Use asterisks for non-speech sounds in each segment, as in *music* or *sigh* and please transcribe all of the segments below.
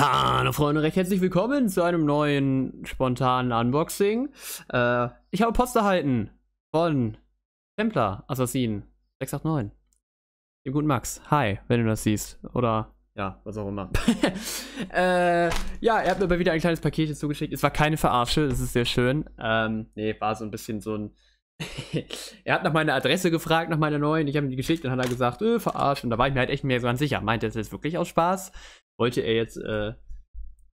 Hallo Freunde, recht herzlich willkommen zu einem neuen spontanen Unboxing. Äh, ich habe Post erhalten von Templar Assassin 689. Dem guten Max. Hi, wenn du das siehst. Oder ja, was auch immer. *laughs* äh, ja, er hat mir aber wieder ein kleines Paket zugeschickt. Es war keine Verarsche, das ist sehr schön. Ähm, nee, war so ein bisschen so ein. *laughs* er hat nach meiner Adresse gefragt, nach meiner neuen. Ich habe ihm die geschickt und hat er gesagt, äh, verarscht. Und da war ich mir halt echt mehr so ganz sicher. Meint er das jetzt wirklich aus Spaß? wollte er jetzt, äh,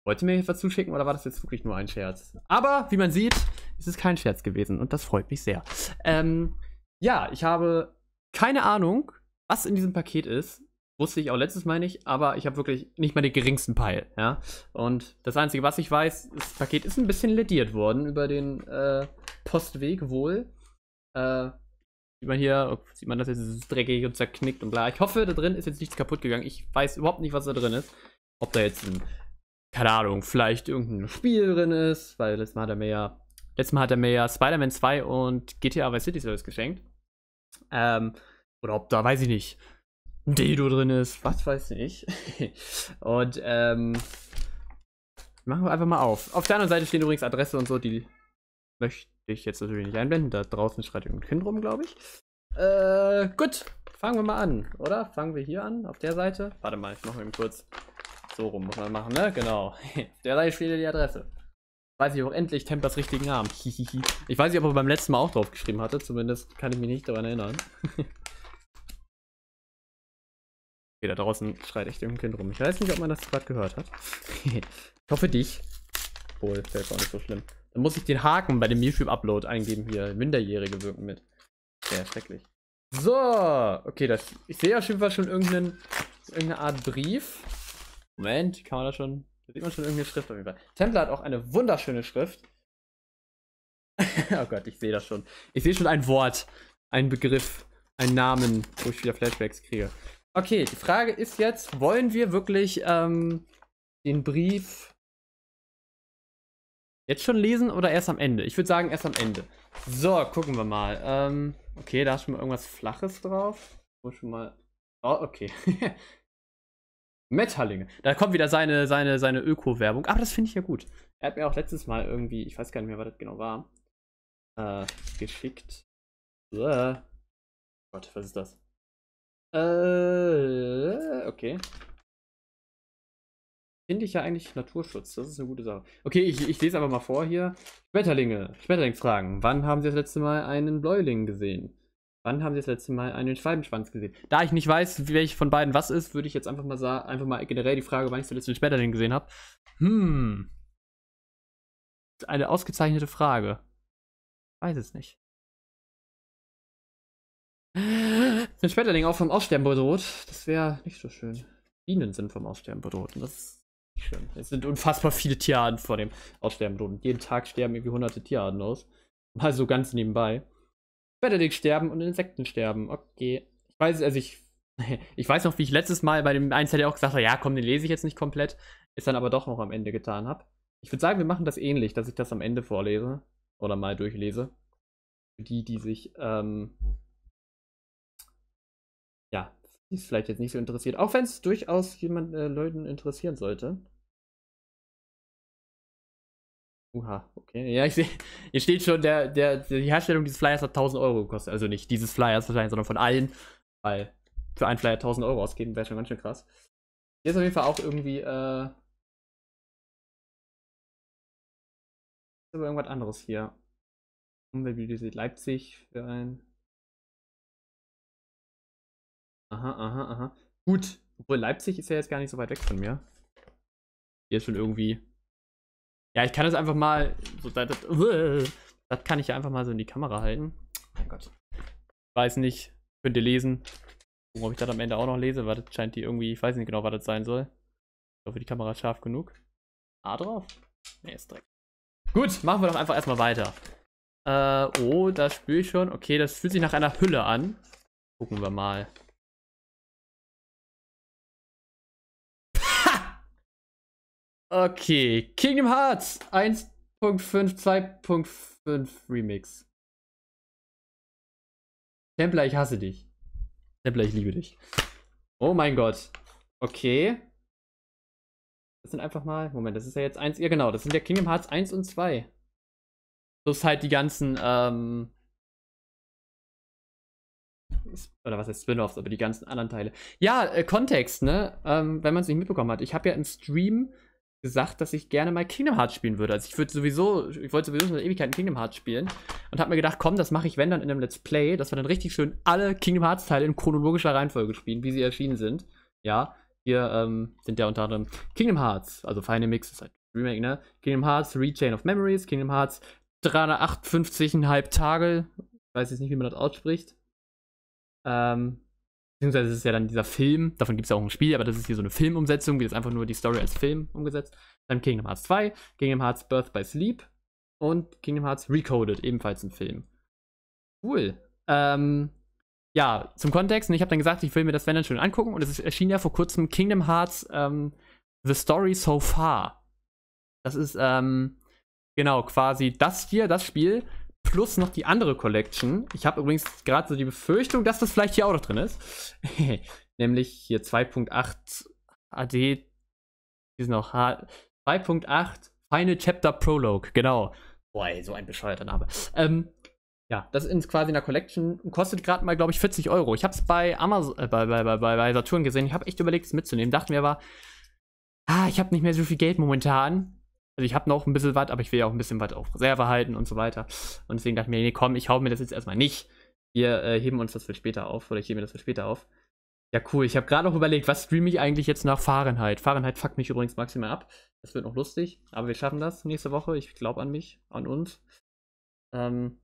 wollte mir was zuschicken oder war das jetzt wirklich nur ein Scherz? Aber wie man sieht, ist es kein Scherz gewesen und das freut mich sehr. Ähm, ja, ich habe keine Ahnung, was in diesem Paket ist. Wusste ich auch letztes Mal nicht, aber ich habe wirklich nicht mal den geringsten Peil. Ja? Und das Einzige, was ich weiß, das Paket ist ein bisschen lediert worden über den äh, Postweg wohl. Äh, sieht man hier, oh, sieht man das jetzt, dreckig und zerknickt und bla. Ich hoffe, da drin ist jetzt nichts kaputt gegangen. Ich weiß überhaupt nicht, was da drin ist. Ob da jetzt ein, keine Ahnung, vielleicht irgendein Spiel drin ist, weil letztes Mal hat er mir ja, letztes Mal hat er mir ja Spider-Man 2 und GTA Vice City Service geschenkt. Ähm, oder ob da, weiß ich nicht, ein Dedo drin ist, was weiß ich. *laughs* und ähm, machen wir einfach mal auf. Auf der anderen Seite stehen übrigens Adresse und so, die möchte ich jetzt natürlich nicht einblenden. Da draußen schreit irgendein Kind rum, glaube ich. Äh, gut, fangen wir mal an, oder? Fangen wir hier an, auf der Seite. Warte mal, ich mache mal eben kurz so rum muss man machen, ne? Genau. Auf *laughs* der Seite steht die Adresse. Weiß ich auch endlich Tempers richtigen Namen. ich weiß nicht, ob er beim letzten Mal auch drauf geschrieben hatte. Zumindest kann ich mich nicht daran erinnern. *laughs* okay, da draußen schreit echt irgendein Kind rum. Ich weiß nicht, ob man das gerade gehört hat. *laughs* ich hoffe dich. Obwohl, wäre jetzt auch nicht so schlimm. Dann muss ich den Haken bei dem YouTube-Upload eingeben hier. Minderjährige wirken mit. Sehr schrecklich. So, okay, das, ich sehe auf jeden Fall schon irgendeinen, irgendeine Art Brief. Moment, kann man da schon. Da sieht man schon irgendeine Schrift auf jeden Fall. Templer hat auch eine wunderschöne Schrift. *laughs* oh Gott, ich sehe das schon. Ich sehe schon ein Wort, einen Begriff, einen Namen, wo ich wieder Flashbacks kriege. Okay, die Frage ist jetzt, wollen wir wirklich ähm, den Brief jetzt schon lesen oder erst am Ende? Ich würde sagen, erst am Ende. So, gucken wir mal. Ähm, okay, da ist schon mal irgendwas Flaches drauf. Wo schon mal. Oh, okay. *laughs* Metterlinge. Da kommt wieder seine, seine, seine Öko-Werbung. Aber das finde ich ja gut. Er hat mir auch letztes Mal irgendwie, ich weiß gar nicht mehr, was das genau war, äh, geschickt. Äh. Gott, was ist das? Äh, okay. Finde ich ja eigentlich Naturschutz. Das ist eine gute Sache. Okay, ich, ich lese aber mal vor hier. Schmetterlinge. Schmetterlingsfragen. Wann haben Sie das letzte Mal einen Bläuling gesehen? Wann haben Sie das letzte Mal einen Schwalbenschwanz gesehen? Da ich nicht weiß, welche von beiden was ist, würde ich jetzt einfach mal sagen, einfach mal generell die Frage, wann ich zuletzt den Schmetterling gesehen habe. Hm. Eine ausgezeichnete Frage. Weiß es nicht. Ein Schmetterling auch vom Aussterben bedroht. Das wäre nicht so schön. Bienen sind vom Aussterben bedroht. das ist nicht schön. Es sind unfassbar viele Tierarten vor dem Aussterben bedroht. jeden Tag sterben irgendwie hunderte Tierarten aus. Mal so ganz nebenbei. Benedikt sterben und Insekten sterben. Okay. Ich weiß, also ich. *laughs* Ich weiß noch, wie ich letztes Mal bei dem Einzel ja auch gesagt habe, ja komm, den lese ich jetzt nicht komplett. Ist dann aber doch noch am Ende getan habe. Ich würde sagen, wir machen das ähnlich, dass ich das am Ende vorlese. Oder mal durchlese. Für die, die sich, ähm, ja, die es vielleicht jetzt nicht so interessiert. Auch wenn es durchaus jemanden äh, Leuten interessieren sollte. Uha, okay. Ja, ich sehe, hier steht schon, der, der, die Herstellung dieses Flyers hat 1000 Euro gekostet. Also nicht dieses Flyers wahrscheinlich, sondern von allen. Weil für einen Flyer 1000 Euro ausgeben wäre schon ganz schön krass. Hier ist auf jeden Fall auch irgendwie, äh. Ist aber irgendwas anderes hier. Umweltbibliothek Leipzig für ein. Aha, aha, aha. Gut. Obwohl Leipzig ist ja jetzt gar nicht so weit weg von mir. Hier ist schon irgendwie ja, ich kann das einfach mal. So, das, das, *laughs* das kann ich ja einfach mal so in die Kamera halten. Mein Gott. Weiß nicht. Könnt ihr lesen. Gucken, ob ich das am Ende auch noch lese, weil das scheint die irgendwie. Ich weiß nicht genau, was das sein soll. Ich hoffe, die Kamera ist scharf genug. A drauf? Nee, ist direkt. Gut, machen wir doch einfach erstmal weiter. Äh, oh, da spüre ich schon. Okay, das fühlt sich nach einer Hülle an. Gucken wir mal. Okay, Kingdom Hearts 1.5, 2.5 Remix. Templer, ich hasse dich. Templer, ich liebe dich. Oh mein Gott. Okay. Das sind einfach mal. Moment, das ist ja jetzt eins. Ja, genau, das sind ja Kingdom Hearts 1 und 2. Plus halt die ganzen, ähm. Oder was heißt Spin-offs, aber die ganzen anderen Teile. Ja, äh, Kontext, ne? Ähm, wenn man es nicht mitbekommen hat. Ich habe ja im Stream gesagt, dass ich gerne mal Kingdom Hearts spielen würde. Also ich würde sowieso, ich wollte sowieso schon seit Ewigkeiten Kingdom Hearts spielen und habe mir gedacht, komm, das mache ich, wenn dann in einem Let's Play, dass wir dann richtig schön alle Kingdom Hearts Teile in chronologischer Reihenfolge spielen, wie sie erschienen sind. Ja, hier ähm, sind ja unter anderem Kingdom Hearts, also Final Mix ist halt Remake, ne? Kingdom Hearts Rechain of Memories, Kingdom Hearts 358,5 Tage, ich weiß jetzt nicht, wie man das ausspricht. Ähm, beziehungsweise ist ja dann dieser Film, davon gibt es ja auch ein Spiel, aber das ist hier so eine Filmumsetzung, wie das einfach nur die Story als Film umgesetzt. Dann Kingdom Hearts 2, Kingdom Hearts Birth by Sleep und Kingdom Hearts Recoded, ebenfalls ein Film. Cool. Ähm, ja, zum Kontext, ich habe dann gesagt, ich will mir das wenn dann schön angucken und es erschien ja vor kurzem Kingdom Hearts ähm, The Story So Far. Das ist, ähm, genau, quasi das hier, das Spiel, plus noch die andere Collection. Ich habe übrigens gerade so die Befürchtung, dass das vielleicht hier auch noch drin ist. *laughs* Nämlich hier 2.8 AD. Die sind auch hart. 2.8 Final Chapter Prologue. Genau. Boah, ey, so ein bescheuerter Name. Ähm, ja, das ist quasi in der Collection. Kostet gerade mal, glaube ich, 40 Euro. Ich habe es bei Amazon, äh, bei, bei, bei, bei Saturn gesehen. Ich habe echt überlegt, es mitzunehmen. Dachte mir aber, ah, ich habe nicht mehr so viel Geld momentan. Also ich habe noch ein bisschen was, aber ich will ja auch ein bisschen was auf Reserve halten und so weiter. Und deswegen dachte ich mir, nee, komm, ich hau mir das jetzt erstmal nicht. Wir äh, heben uns das für später auf oder ich hebe mir das für später auf. Ja, cool. Ich habe gerade noch überlegt, was streame ich eigentlich jetzt nach Fahrenheit? Fahrenheit fuckt mich übrigens maximal ab. Das wird noch lustig, aber wir schaffen das nächste Woche. Ich glaube an mich, an uns. Ähm,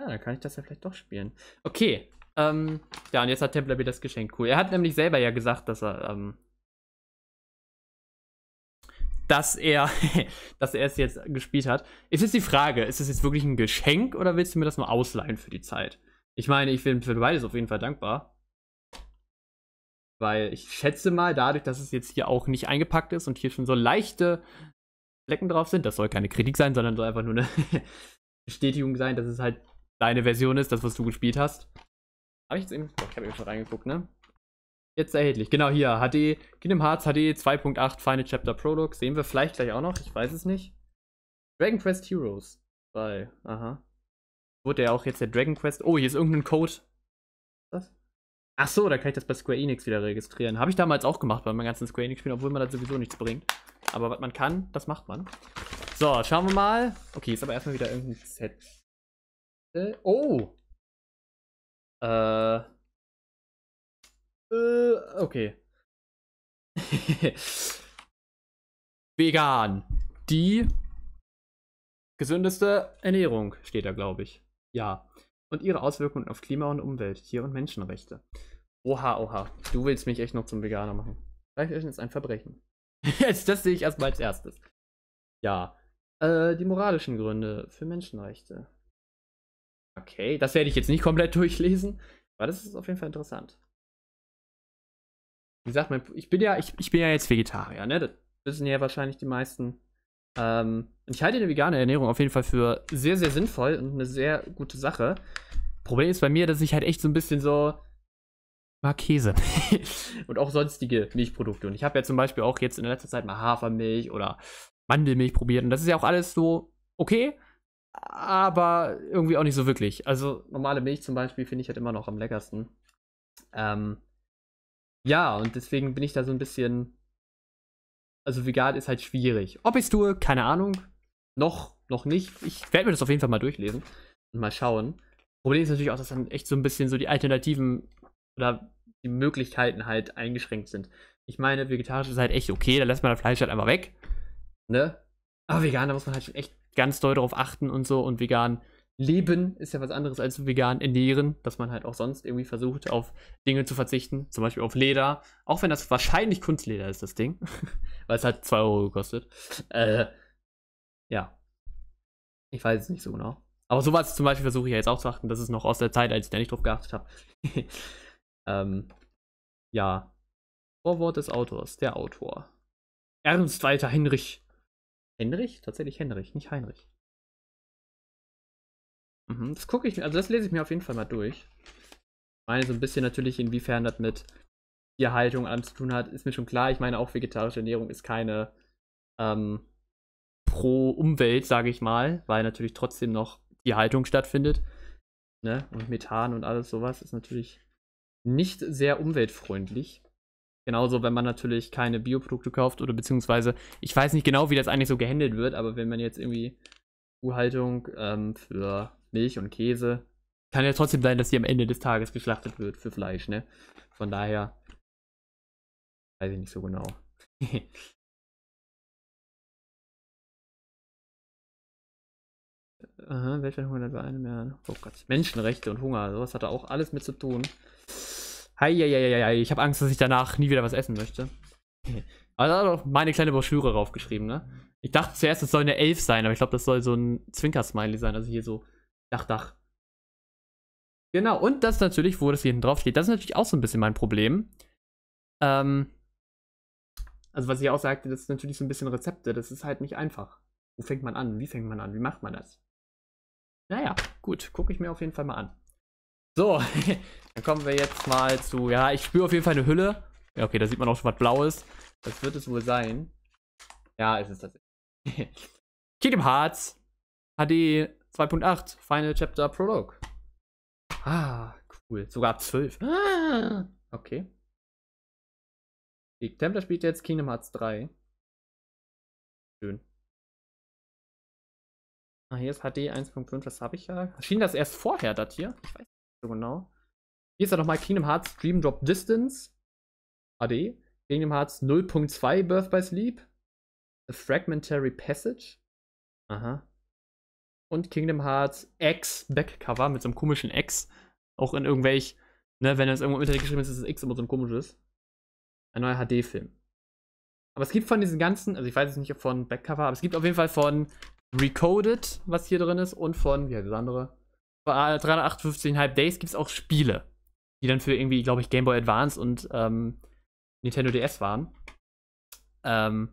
ja, ah, dann kann ich das ja vielleicht doch spielen. Okay. Ähm, ja, und jetzt hat Templer mir das geschenkt. Cool. Er hat nämlich selber ja gesagt, dass er ähm, dass er, *laughs* dass er es jetzt gespielt hat. Ist jetzt die Frage, ist es jetzt wirklich ein Geschenk oder willst du mir das nur ausleihen für die Zeit? Ich meine, ich bin für beides auf jeden Fall dankbar. Weil ich schätze mal, dadurch, dass es jetzt hier auch nicht eingepackt ist und hier schon so leichte Flecken drauf sind, das soll keine Kritik sein, sondern soll einfach nur eine *laughs* Bestätigung sein, dass es halt deine Version ist, das, was du gespielt hast. Habe ich jetzt eben. Ich habe eben schon reingeguckt, ne? Jetzt erhältlich. Genau hier, HD, Kingdom Hearts HD 2.8 Final Chapter Prolog. Sehen wir vielleicht gleich auch noch, ich weiß es nicht. Dragon Quest Heroes 2. Aha. Wurde ja auch jetzt der Dragon Quest. Oh, hier ist irgendein Code. Was? Ach so, da kann ich das bei Square Enix wieder registrieren. Habe ich damals auch gemacht bei meinem ganzen Square Enix spiel obwohl man da sowieso nichts bringt. Aber was man kann, das macht man. So, schauen wir mal. Okay, ist aber erstmal wieder irgendein Set. Äh, oh! Äh äh, okay. *laughs* Vegan. Die gesündeste Ernährung steht da, glaube ich. Ja. Und ihre Auswirkungen auf Klima und Umwelt, Tier- und Menschenrechte. Oha, oha. Du willst mich echt noch zum Veganer machen. Fleischessen ist ein Verbrechen. *laughs* Jetzt, das sehe ich erstmal als erstes. Ja. Äh, die moralischen Gründe für Menschenrechte. Okay, das werde ich jetzt nicht komplett *laughs* durchlesen, weil das ist auf jeden Fall interessant. Wie gesagt, mein, ich bin ja, ich, ich bin ja jetzt Vegetarier, ne? Das wissen ja wahrscheinlich die meisten. Ähm, ich halte eine vegane Ernährung auf jeden Fall für sehr, sehr sinnvoll und eine sehr gute Sache. Problem ist bei mir, dass ich halt echt so ein bisschen so mag Käse *laughs* und auch sonstige Milchprodukte. Und ich habe ja zum Beispiel auch jetzt in letzter Zeit mal Hafermilch oder Mandelmilch probiert. Und das ist ja auch alles so okay, aber irgendwie auch nicht so wirklich. Also normale Milch zum Beispiel finde ich halt immer noch am leckersten. Ähm, ja, und deswegen bin ich da so ein bisschen. Also vegan ist halt schwierig. Ob ich es tue, keine Ahnung. Noch, noch nicht. Ich werde mir das auf jeden Fall mal durchlesen und mal schauen. Problem ist natürlich auch, dass dann echt so ein bisschen so die Alternativen oder die Möglichkeiten halt eingeschränkt sind. Ich meine, vegetarisch ist halt echt okay, da lässt man das Fleisch halt einfach weg. Ne? Aber vegan, da muss man halt schon echt ganz doll drauf achten und so. Und vegan Leben ist ja was anderes als vegan ernähren, dass man halt auch sonst irgendwie versucht, auf Dinge zu verzichten, zum Beispiel auf Leder, auch wenn das wahrscheinlich Kunstleder ist, das Ding, *laughs* weil es halt 2 Euro gekostet. Äh, ja. Ich weiß es nicht so genau. Aber sowas zum Beispiel versuche ich ja jetzt auch zu achten, das ist noch aus der Zeit, als ich da nicht drauf geachtet habe. *laughs* ähm, ja. Vorwort des Autors, der Autor. Ernst Walter Henrich. Henrich? Tatsächlich Henrich, nicht Heinrich. Mhm, das gucke ich mir, also das lese ich mir auf jeden Fall mal durch. Ich meine so ein bisschen natürlich, inwiefern das mit Tierhaltung an zu tun hat, ist mir schon klar. Ich meine, auch vegetarische Ernährung ist keine ähm, pro Umwelt, sage ich mal, weil natürlich trotzdem noch Tierhaltung stattfindet. Ne? Und Methan und alles sowas ist natürlich nicht sehr umweltfreundlich. Genauso, wenn man natürlich keine Bioprodukte kauft oder beziehungsweise, ich weiß nicht genau, wie das eigentlich so gehandelt wird, aber wenn man jetzt irgendwie Kuhhaltung ähm, für Milch und Käse. Kann ja trotzdem sein, dass sie am Ende des Tages geschlachtet wird für Fleisch, ne? Von daher weiß ich nicht so genau. *laughs* Aha, welcher Hunger bei einem Jahr? Oh Gott, Menschenrechte und Hunger, sowas hat da auch alles mit zu tun. Heieieiei, ich habe Angst, dass ich danach nie wieder was essen möchte. *laughs* Aber da hat auch meine kleine Broschüre draufgeschrieben, ne? Ich dachte zuerst, es soll eine Elf sein, aber ich glaube, das soll so ein Zwinker-Smiley sein, also hier so Dach, Dach. Genau, und das natürlich, wo das hier hinten drauf steht. Das ist natürlich auch so ein bisschen mein Problem. Ähm, also, was ich auch sagte, das ist natürlich so ein bisschen Rezepte. Das ist halt nicht einfach. Wo fängt man an? Wie fängt man an? Wie macht man das? Naja, gut, gucke ich mir auf jeden Fall mal an. So, *laughs* dann kommen wir jetzt mal zu. Ja, ich spüre auf jeden Fall eine Hülle. Ja, okay, da sieht man auch schon was Blaues. Das wird es wohl sein. Ja, es ist das. *laughs* Kingdom Hearts HD 2.8, Final Chapter Prologue. Ah, cool. Sogar 12. Ah, okay. Die Templar spielt jetzt Kingdom Hearts 3. Schön. Ah, hier ist HD 1.5, das habe ich ja. Schien das erst vorher, das hier? Ich weiß nicht so genau. Hier ist ja nochmal Kingdom Hearts Dream Drop Distance. HD. Kingdom Hearts 0.2 Birth by Sleep. A Fragmentary Passage. Aha und Kingdom Hearts X Backcover mit so einem komischen X. Auch in irgendwelch, ne, wenn das irgendwo im Internet geschrieben ist, ist das X immer so ein komisches. Ein neuer HD-Film. Aber es gibt von diesen ganzen, also ich weiß es nicht von Backcover, aber es gibt auf jeden Fall von Recoded, was hier drin ist, und von, wie heißt das andere? 358,5 äh, Days gibt es auch Spiele, die dann für irgendwie, glaube ich, Game Boy Advance und ähm, Nintendo DS waren. Ähm,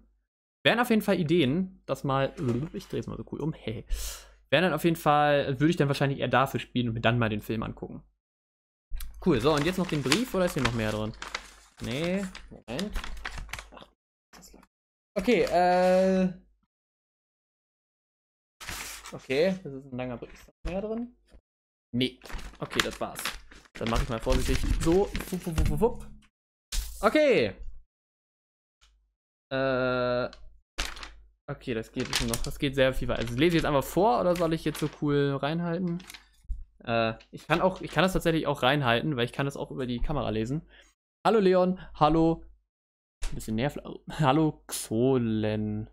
wären auf jeden Fall Ideen, das mal. Ich drehe es mal so cool um. Hey. *laughs* wäre dann auf jeden Fall, würde ich dann wahrscheinlich eher dafür spielen und mir dann mal den Film angucken. Cool, so, und jetzt noch den Brief oder ist hier noch mehr drin? Nee, Moment. Okay, äh. Okay, das ist ein langer Brief. Ist noch mehr drin? Nee. Okay, das war's. Dann mache ich mal vorsichtig so. Wupp, wupp, wupp, wupp. Okay. Äh. Okay, das geht schon noch. Das geht sehr viel weiter. Also lese ich jetzt einfach vor oder soll ich jetzt so cool reinhalten? Äh, ich kann auch, ich kann das tatsächlich auch reinhalten, weil ich kann das auch über die Kamera lesen. Hallo Leon, hallo. Ein bisschen nervig. *laughs* Hallo Xolen.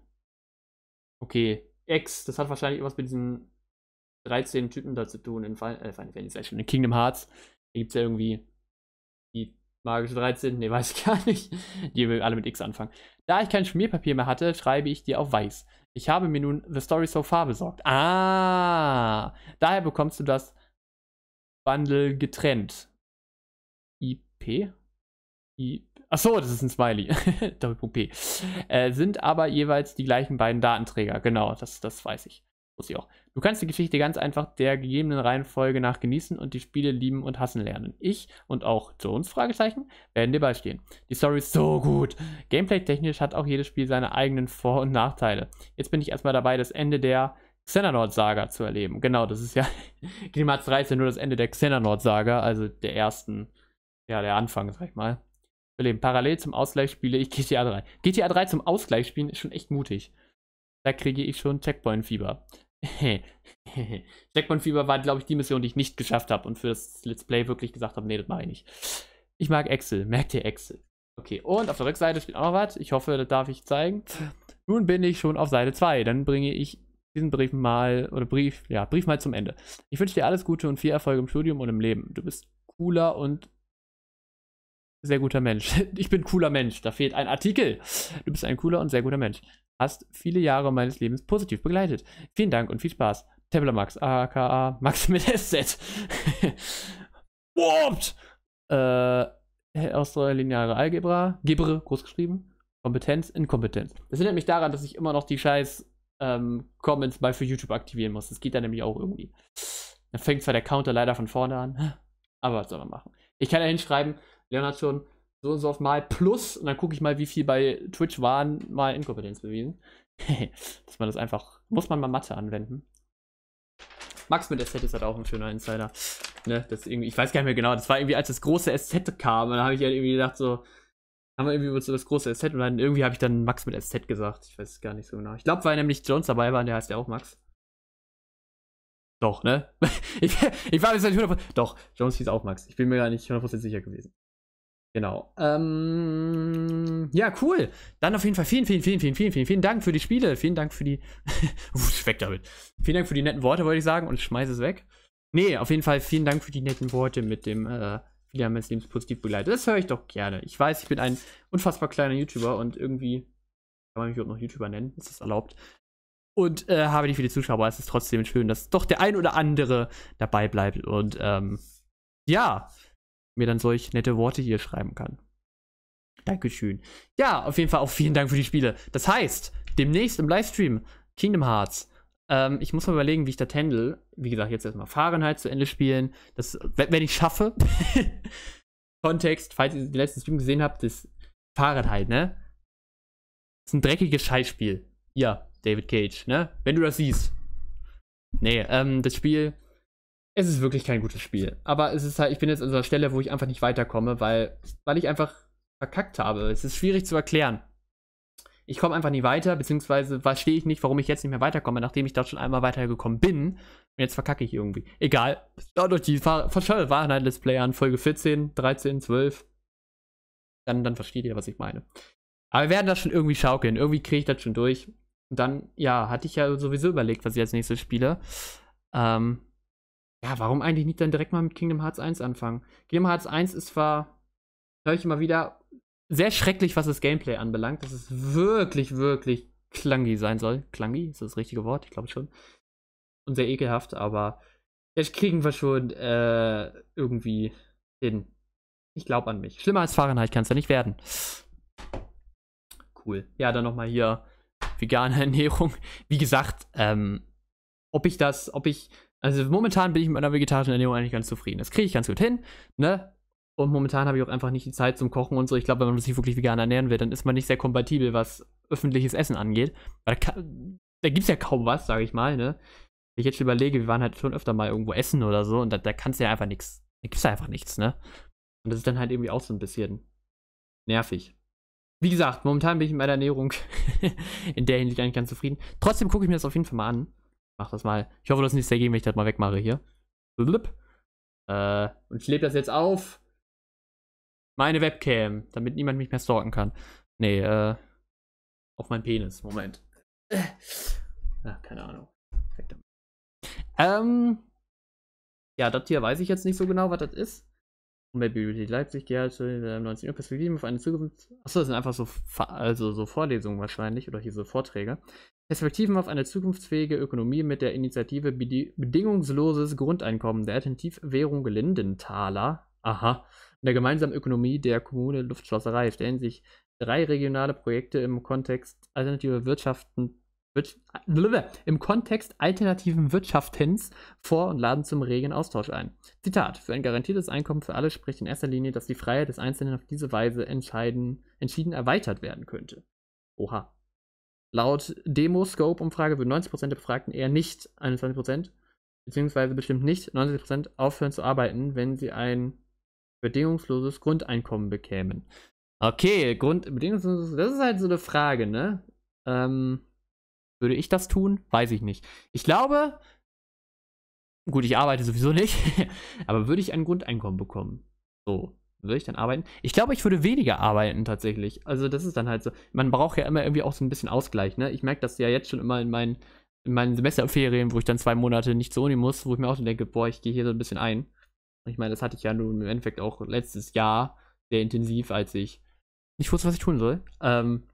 Okay. X, das hat wahrscheinlich irgendwas mit diesen 13 Typen da zu tun in Final äh, Fantasy, in Kingdom Hearts. Da gibt es ja irgendwie Magische 13, ne, weiß ich *laughs* gar nicht. Die will alle mit X anfangen. Da ich kein Schmierpapier mehr hatte, schreibe ich dir auf weiß. Ich habe mir nun The Story So Far besorgt. Ah, daher bekommst du das Bundle getrennt. IP? IP? Achso, das ist ein Smiley. *laughs* Doppelpunkt P. Äh, sind aber jeweils die gleichen beiden Datenträger. Genau, das, das weiß ich. Muss ich auch. Du kannst die Geschichte ganz einfach der gegebenen Reihenfolge nach genießen und die Spiele lieben und hassen lernen. Ich und auch zu Fragezeichen werden dir beistehen. Die Story ist so gut. Gameplay-technisch hat auch jedes Spiel seine eigenen Vor- und Nachteile. Jetzt bin ich erstmal dabei, das Ende der Xenonord-Saga zu erleben. Genau, das ist ja *laughs* Klimaz 13 nur das Ende der Xenonord-Saga, also der ersten, ja, der Anfang, sag ich mal. Erleben. Parallel zum Ausgleich spiele ich GTA 3. GTA 3 zum Ausgleich spielen ist schon echt mutig. Da kriege ich schon Checkpoint-Fieber. Jackpot *laughs* Fieber war, glaube ich, die Mission, die ich nicht geschafft habe und für das Let's Play wirklich gesagt habe, nee, das mache ich nicht. Ich mag Excel, merkt ihr Excel. Okay, und auf der Rückseite steht auch noch was. Ich hoffe, das darf ich zeigen. Nun bin ich schon auf Seite 2. Dann bringe ich diesen Brief mal, oder Brief, ja, Brief mal zum Ende. Ich wünsche dir alles Gute und viel Erfolg im Studium und im Leben. Du bist cooler und sehr guter Mensch. *laughs* Ich bin cooler Mensch. Da fehlt ein Artikel. Du bist ein cooler und sehr guter Mensch hast viele Jahre meines Lebens positiv begleitet. Vielen Dank und viel Spaß. Tablamax, aka Max mit SZ. *laughs* Warped! Äh, aus der lineare Algebra, Gebre, groß geschrieben. Kompetenz, Inkompetenz. Das erinnert mich daran, dass ich immer noch die scheiß ähm, Comments mal für YouTube aktivieren muss. Das geht da nämlich auch irgendwie. Dann fängt zwar der Counter leider von vorne an, aber was soll man machen? Ich kann ja hinschreiben, Leonard schon so und so oft mal plus und dann gucke ich mal, wie viel bei Twitch waren mal Inkompetenz bewiesen. *laughs* Dass man das einfach, muss man mal Mathe anwenden. Max mit SZ ist halt auch ein schöner Insider. Ne, das irgendwie, ich weiß gar nicht mehr genau, das war irgendwie, als das große SZ kam, dann habe ich halt irgendwie gedacht, so, haben wir irgendwie über so das große SZ und dann irgendwie habe ich dann Max mit SZ gesagt. Ich weiß gar nicht so genau. Ich glaube, weil nämlich Jones dabei war und der heißt ja auch Max. Doch, ne? *laughs* Ich, ich war jetzt nicht 100%. Doch, Jones hieß auch Max. Ich bin mir gar nicht 100% sicher gewesen. Genau. Ähm, ja, cool. Dann auf jeden Fall vielen, vielen, vielen, vielen, vielen, vielen, vielen Dank für die Spiele. Vielen Dank für die. *laughs* weg damit. Vielen Dank für die netten Worte, wollte ich sagen, und schmeiße es weg. Nee, auf jeden Fall vielen Dank für die netten Worte mit dem, äh, viele haben meines Lebens positiv begleitet. Das höre ich doch gerne. Ich weiß, ich bin ein unfassbar kleiner YouTuber und irgendwie kann man mich auch noch YouTuber nennen, ist das erlaubt. Und äh, habe nicht viele Zuschauer, aber es ist trotzdem schön, dass doch der ein oder andere dabei bleibt. Und ähm, ja, mir dann solch nette Worte hier schreiben kann. Dankeschön. Ja, auf jeden Fall auch vielen Dank für die Spiele. Das heißt, demnächst im Livestream Kingdom Hearts. Ähm, ich muss mal überlegen, wie ich das handle. Wie gesagt, jetzt erstmal Fahrenheit halt zu Ende spielen. Das, wenn, wenn ich schaffe. *laughs* Kontext, falls ihr den letzten Stream gesehen habt, das Fahrenheit, halt, ne? Das ist ein dreckiges Scheißspiel. Ja, David Cage, ne? Wenn du das siehst. Nee, ähm, das Spiel es ist wirklich kein gutes Spiel. Aber es ist halt, ich bin jetzt an so einer Stelle, wo ich einfach nicht weiterkomme, weil, weil ich einfach verkackt habe. Es ist schwierig zu erklären. Ich komme einfach nie weiter, beziehungsweise verstehe ich nicht, warum ich jetzt nicht mehr weiterkomme, nachdem ich dort schon einmal weitergekommen bin. Und jetzt verkacke ich irgendwie. Egal. Schaut euch die verschollene Wahrheit-Let's Play an, Folge 14, 13, 12. Dann, dann versteht ihr, was ich meine. Aber wir werden das schon irgendwie schaukeln. Irgendwie kriege ich das schon durch. Und dann, ja, hatte ich ja sowieso überlegt, was ich als nächstes spiele. Ähm, ja, warum eigentlich nicht dann direkt mal mit Kingdom Hearts 1 anfangen? Kingdom Hearts 1 ist zwar, höre ich immer wieder, sehr schrecklich, was das Gameplay anbelangt. Das ist wirklich, wirklich klangi sein soll. Klangi ist das richtige Wort, ich glaube schon. Und sehr ekelhaft, aber das kriegen wir schon äh, irgendwie hin. Ich glaube an mich. Schlimmer als Fahrenheit kann es ja nicht werden. Cool. Ja, dann nochmal hier vegane *laughs* Ernährung. Wie gesagt, ähm, ob ich das, ob ich also momentan bin ich mit meiner vegetarischen Ernährung eigentlich ganz zufrieden. Das kriege ich ganz gut hin, ne? Und momentan habe ich auch einfach nicht die Zeit zum Kochen und so. Ich glaube, wenn man sich wirklich vegan ernähren will, dann ist man nicht sehr kompatibel, was öffentliches Essen angeht. Weil da, da gibt es ja kaum was, sage ich mal, ne? Wenn ich jetzt überlege, wir waren halt schon öfter mal irgendwo essen oder so und da, da kannst du ja einfach nichts. Da gibt es ja einfach nichts, ne? Und das ist dann halt irgendwie auch so ein bisschen nervig. Wie gesagt, momentan bin ich mit meiner Ernährung *laughs* in der Hinsicht eigentlich ganz zufrieden. Trotzdem gucke ich mir das auf jeden Fall mal an. Mach das mal. Ich hoffe, das ist nicht sehr dagegen, wenn ich das mal wegmache hier. Blip. Äh, und ich lebe das jetzt auf meine Webcam, damit niemand mich mehr stalken kann. Nee, äh, auf meinen Penis. Moment. Äh. Ach, keine Ahnung. Ähm, ja, das hier weiß ich jetzt nicht so genau, was das ist. Und bei Bibliothek Leipzig, Gerhard, halt 19 äh, Uhr, Perspektiven auf eine Zukunft. Achso, das sind einfach so, also so Vorlesungen wahrscheinlich oder hier so Vorträge. Perspektiven auf eine zukunftsfähige Ökonomie mit der Initiative Bedingungsloses Grundeinkommen der Attentivwährung Lindenthaler, aha, und der gemeinsamen Ökonomie der Kommune Luftschlosserei stellen sich drei regionale Projekte im Kontext alternative Wirtschaften im Kontext alternativen Wirtschaftens vor und laden zum regen Austausch ein. Zitat: Für ein garantiertes Einkommen für alle spricht in erster Linie, dass die Freiheit des Einzelnen auf diese Weise entschieden erweitert werden könnte. Oha. Laut demoscope umfrage würden 90% der Befragten eher nicht 21%, beziehungsweise bestimmt nicht 90% aufhören zu arbeiten, wenn sie ein bedingungsloses Grundeinkommen bekämen. Okay, Grund, bedingungsloses, das ist halt so eine Frage, ne? Ähm, würde ich das tun? Weiß ich nicht. Ich glaube, gut, ich arbeite sowieso nicht, *laughs* aber würde ich ein Grundeinkommen bekommen? So würde ich dann arbeiten? Ich glaube, ich würde weniger arbeiten tatsächlich. Also das ist dann halt so. Man braucht ja immer irgendwie auch so ein bisschen Ausgleich, ne? Ich merke das ja jetzt schon immer in meinen, in meinen Semesterferien, wo ich dann zwei Monate nicht zur Uni muss, wo ich mir auch so denke, boah, ich gehe hier so ein bisschen ein. ich meine, das hatte ich ja nun im Endeffekt auch letztes Jahr sehr intensiv, als ich nicht wusste, was ich tun soll. Ähm,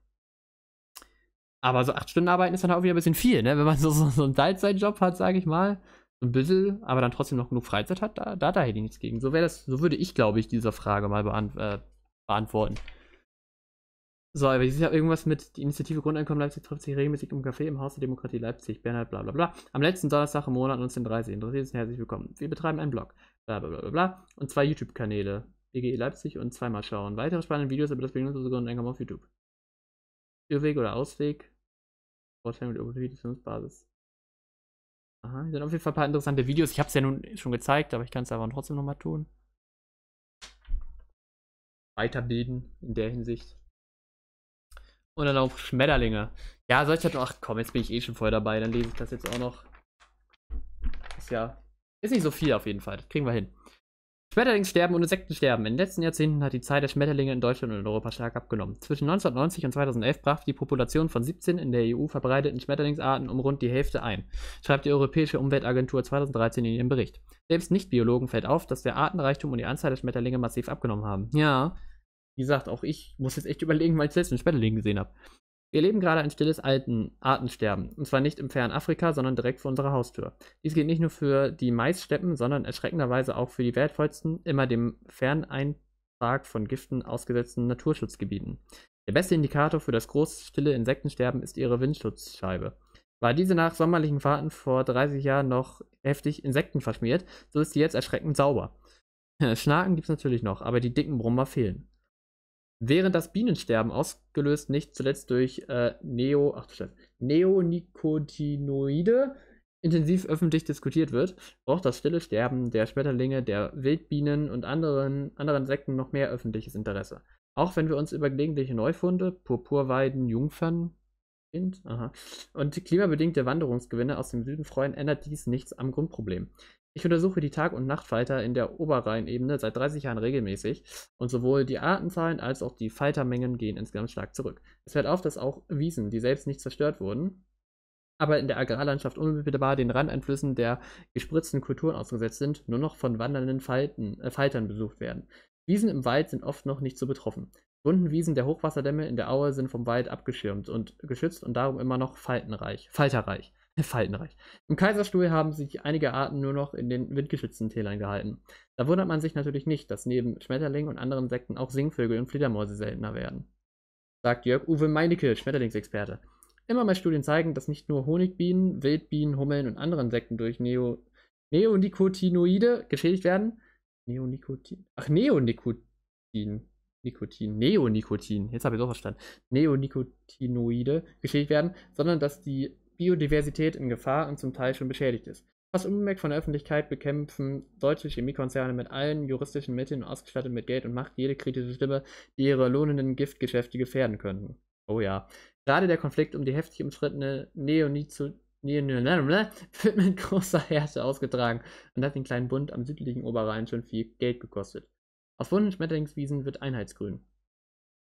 aber so acht Stunden arbeiten ist dann halt auch wieder ein bisschen viel, ne? Wenn man so, so, so einen Teilzeitjob hat, sage ich mal, ein bisschen, aber dann trotzdem noch genug Freizeit hat, da, da, da hätte ich nichts gegen. So wäre das, so würde ich, glaube ich, dieser Frage mal beant äh, beantworten. So, aber ich sehe irgendwas mit die Initiative Grundeinkommen Leipzig trifft sich regelmäßig im Café im Haus der Demokratie Leipzig, Bernhard, bla bla bla. Am letzten Donnerstag im Monat 1930. Interessiert sind herzlich willkommen. Wir betreiben einen Blog, bla bla bla bla, und zwei YouTube-Kanäle. BGE e Leipzig und zweimal schauen. Weitere spannende Videos über das bedingungslose Grundeinkommen auf YouTube. Irrweg oder Ausweg? Vorteil mit Überbewegungsbasis. Aha, hier sind auf jeden Fall ein paar interessante Videos. Ich habe es ja nun schon gezeigt, aber ich kann es aber trotzdem nochmal tun. Weiterbilden in der Hinsicht. Und dann auch Schmetterlinge. Ja, soll ich noch. Ach komm, jetzt bin ich eh schon voll dabei. Dann lese ich das jetzt auch noch. Ist ja. Ist nicht so viel auf jeden Fall. Das kriegen wir hin. Schmetterlingssterben und Insektensterben. In den letzten Jahrzehnten hat die Zahl der Schmetterlinge in Deutschland und in Europa stark abgenommen. Zwischen 1990 und 2011 brach die Population von 17 in der EU verbreiteten Schmetterlingsarten um rund die Hälfte ein, schreibt die Europäische Umweltagentur 2013 in ihrem Bericht. Selbst Nichtbiologen fällt auf, dass der Artenreichtum und die Anzahl der Schmetterlinge massiv abgenommen haben. Ja, wie gesagt, auch ich muss jetzt echt überlegen, weil ich selbst einen Schmetterling gesehen habe. Wir leben gerade ein stilles Alten Artensterben. Und zwar nicht im fernen Afrika, sondern direkt vor unserer Haustür. Dies gilt nicht nur für die Maissteppen, sondern erschreckenderweise auch für die wertvollsten, immer dem Ferneintrag von Giften ausgesetzten Naturschutzgebieten. Der beste Indikator für das große stille Insektensterben ist ihre Windschutzscheibe. War diese nach sommerlichen Fahrten vor 30 Jahren noch heftig Insekten verschmiert, so ist sie jetzt erschreckend sauber. Äh, Schnaken gibt es natürlich noch, aber die dicken Brummer fehlen. Während das Bienensterben ausgelöst nicht zuletzt durch äh, Neo, ach, Neonicotinoide intensiv öffentlich diskutiert wird, braucht das stille Sterben der Schmetterlinge, der Wildbienen und anderen, anderen Sekten noch mehr öffentliches Interesse. Auch wenn wir uns über gelegentliche Neufunde, Purpurweiden, Jungfern und klimabedingte Wanderungsgewinne aus dem Süden freuen, ändert dies nichts am Grundproblem. Ich untersuche die Tag- und Nachtfalter in der Oberrheinebene seit 30 Jahren regelmäßig und sowohl die Artenzahlen als auch die Faltermengen gehen insgesamt stark zurück. Es fällt auf, dass auch Wiesen, die selbst nicht zerstört wurden, aber in der Agrarlandschaft unmittelbar den Randeinflüssen der gespritzten Kulturen ausgesetzt sind, nur noch von wandernden Falten, äh, Faltern besucht werden. Wiesen im Wald sind oft noch nicht so betroffen. Runden Wiesen der Hochwasserdämme in der Aue sind vom Wald abgeschirmt und geschützt und darum immer noch faltenreich, falterreich faltenreich. Im Kaiserstuhl haben sich einige Arten nur noch in den windgeschützten Tälern gehalten. Da wundert man sich natürlich nicht, dass neben Schmetterlingen und anderen Sekten auch Singvögel und Fledermäuse seltener werden. Sagt Jörg-Uwe Meinecke, Schmetterlingsexperte. Immer mehr Studien zeigen, dass nicht nur Honigbienen, Wildbienen, Hummeln und andere Insekten durch Neo Neonicotinoide geschädigt werden. Neonicotin. Ach, Neonicotin. Nikotin, Neonicotin, jetzt habe ich es auch verstanden, Neonicotinoide geschädigt werden, sondern dass die Biodiversität in Gefahr und zum Teil schon beschädigt ist. Fast unbemerkt von der Öffentlichkeit bekämpfen deutsche Chemiekonzerne mit allen juristischen Mitteln ausgestattet mit Geld und Macht jede kritische Stimme, die ihre lohnenden Giftgeschäfte gefährden könnten. Oh ja. Gerade der Konflikt um die heftig umstrittene Neonizu wird mit großer Härte ausgetragen und hat den kleinen Bund am südlichen Oberrhein schon viel Geld gekostet. Aus wunden Schmetterlingswiesen wird Einheitsgrün.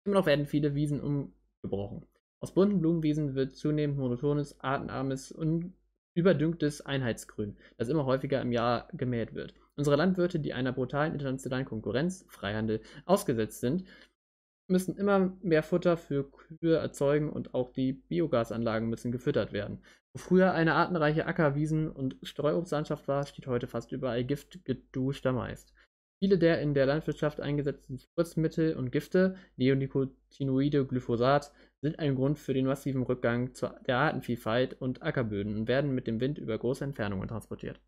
Immer noch werden viele Wiesen umgebrochen. Aus bunten Blumenwiesen wird zunehmend monotones, artenarmes und überdüngtes Einheitsgrün, das immer häufiger im Jahr gemäht wird. Unsere Landwirte, die einer brutalen internationalen Konkurrenz, Freihandel, ausgesetzt sind, müssen immer mehr Futter für Kühe erzeugen und auch die Biogasanlagen müssen gefüttert werden. Wo früher eine artenreiche Ackerwiesen- und Streuobstlandschaft war, steht heute fast überall giftgeduschter Mais. Viele der in der Landwirtschaft eingesetzten Spritzmittel und Gifte (Neonicotinoide, Glyphosat) sind ein Grund für den massiven Rückgang der Artenvielfalt und Ackerböden und werden mit dem Wind über große Entfernungen transportiert.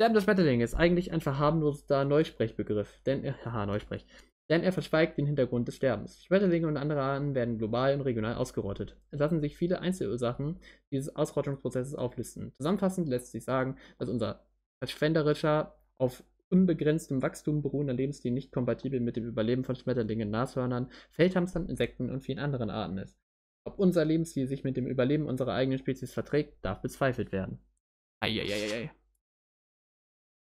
Sterben der Schmetterlinge ist eigentlich ein verharmloser Neusprechbegriff, denn er, *laughs* haha, Neusprech, denn er verschweigt den Hintergrund des Sterbens. Schmetterlinge und andere Arten werden global und regional ausgerottet. Es lassen sich viele Einzelursachen dieses Ausrottungsprozesses auflisten. Zusammenfassend lässt sich sagen, dass unser verschwenderischer, auf unbegrenztem Wachstum beruhender Lebensstil nicht kompatibel mit dem Überleben von Schmetterlingen, Nashörnern, Feldhamstern, Insekten und vielen anderen Arten ist. Ob unser Lebensstil sich mit dem Überleben unserer eigenen Spezies verträgt, darf bezweifelt werden. Eieieiei.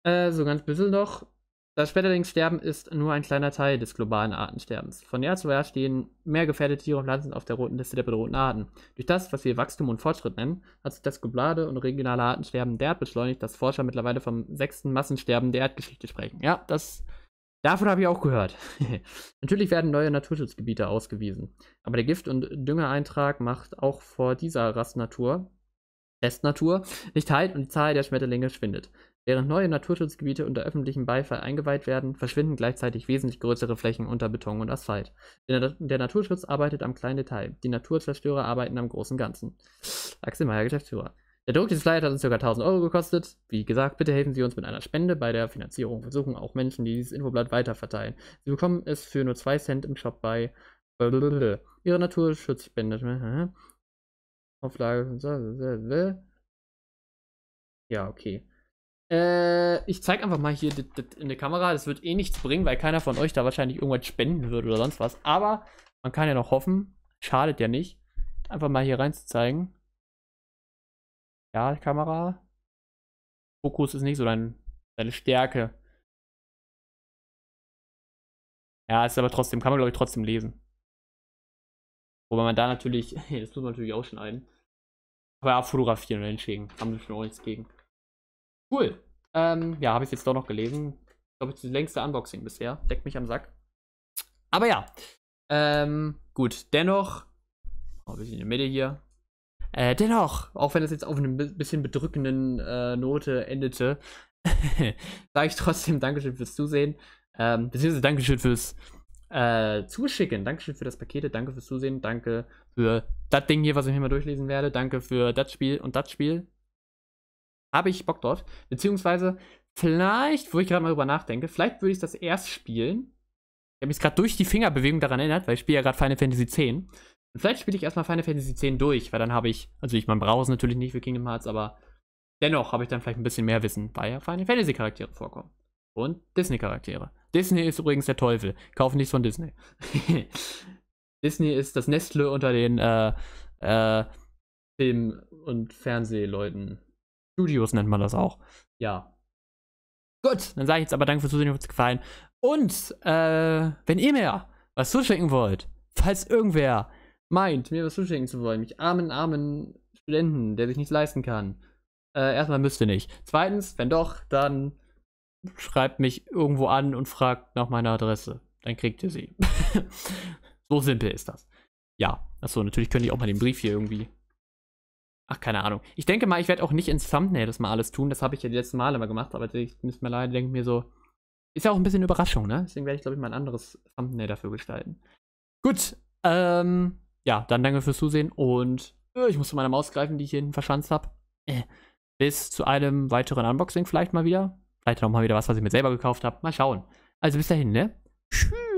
Äh, so ganz bisschen noch. Das Schmetterlingssterben ist nur ein kleiner Teil des globalen Artensterbens. Von Jahr zu Jahr stehen mehr gefährdete Tiere und Pflanzen auf der roten Liste der bedrohten Arten. Durch das, was wir Wachstum und Fortschritt nennen, hat sich das globale und regionale Artensterben derart beschleunigt, dass Forscher mittlerweile vom sechsten Massensterben der Erdgeschichte sprechen. Ja, das. Davon habe ich auch gehört. *laughs* Natürlich werden neue Naturschutzgebiete ausgewiesen. Aber der Gift- und Düngereintrag macht auch vor dieser Rastnatur Restnatur nicht halt und die Zahl der Schmetterlinge schwindet. Während neue Naturschutzgebiete unter öffentlichem Beifall eingeweiht werden, verschwinden gleichzeitig wesentlich größere Flächen unter Beton und Asphalt. Der, der Naturschutz arbeitet am kleinen Detail, die Naturzerstörer arbeiten am großen Ganzen. Axel Meyer, Geschäftsführer. Der Druck dieses Flyers hat uns ca. 1000 Euro gekostet. Wie gesagt, bitte helfen Sie uns mit einer Spende bei der Finanzierung. Wir suchen auch Menschen, die dieses Infoblatt weiterverteilen. Sie bekommen es für nur 2 Cent im Shop bei *laughs* Ihre Naturschutzspende. *laughs* Auflage. Ja, okay. Äh, ich zeige einfach mal hier in der Kamera. Das wird eh nichts bringen, weil keiner von euch da wahrscheinlich irgendwas spenden würde oder sonst was. Aber man kann ja noch hoffen. Schadet ja nicht. Einfach mal hier rein zu zeigen. Ja, Kamera. Fokus ist nicht so dein, deine Stärke. Ja, ist aber trotzdem, kann man glaube ich trotzdem lesen. Wobei man da natürlich, *laughs* das muss man natürlich auch schneiden. Aber ja, fotografieren und hinschicken. Haben wir schon auch nichts gegen. Cool. Ähm, ja, habe ich jetzt doch noch gelesen. Ich glaube, das längste Unboxing bisher. Deckt mich am Sack. Aber ja. Ähm, gut, dennoch. Oh, wir sind in der Mitte hier. Äh, dennoch, auch wenn es jetzt auf einem bisschen bedrückenden äh, Note endete, *laughs* sage ich trotzdem Dankeschön fürs Zusehen. Ähm, beziehungsweise Dankeschön fürs äh, Zuschicken. Dankeschön für das Paket. Danke fürs Zusehen. Danke für das Ding hier, was ich mir mal durchlesen werde. Danke für das Spiel und das Spiel. Habe ich Bock drauf. Beziehungsweise, vielleicht, wo ich gerade mal drüber nachdenke, vielleicht würde ich das erst spielen. Ich habe mich gerade durch die Fingerbewegung daran erinnert, weil ich spiele ja gerade Final Fantasy X. Und vielleicht spiele ich erstmal Final Fantasy X durch, weil dann habe ich, also ich meine, brauche natürlich nicht für Kingdom Hearts, aber dennoch habe ich dann vielleicht ein bisschen mehr Wissen, weil ja Final Fantasy Charaktere vorkommen. Und Disney-Charaktere. Disney ist übrigens der Teufel. Kaufen nichts von Disney. *laughs* Disney ist das Nestle unter den äh, äh, Film- und Fernsehleuten. Studios nennt man das auch. Ja. Gut, dann sage ich jetzt aber danke fürs Zusehen, hat es gefallen. Und äh, wenn ihr mir was zuschicken wollt, falls irgendwer meint, mir was zuschicken zu wollen, mich armen, armen Studenten, der sich nichts leisten kann, äh, erstmal müsst ihr nicht. Zweitens, wenn doch, dann schreibt mich irgendwo an und fragt nach meiner Adresse. Dann kriegt ihr sie. *laughs* so simpel ist das. Ja, achso, natürlich könnte ich auch mal den Brief hier irgendwie Ach, keine Ahnung. Ich denke mal, ich werde auch nicht ins Thumbnail das mal alles tun. Das habe ich ja die letzten Male immer gemacht, aber ich müsste mir leider denken mir so. Ist ja auch ein bisschen Überraschung, ne? Deswegen werde ich, glaube ich, mal ein anderes Thumbnail dafür gestalten. Gut, ähm, ja, dann danke fürs Zusehen und äh, ich muss zu meiner Maus greifen, die ich hier hinten verschanzt habe. Äh, bis zu einem weiteren Unboxing vielleicht mal wieder. Vielleicht noch mal wieder was, was ich mir selber gekauft habe. Mal schauen. Also bis dahin, ne? Tschüss.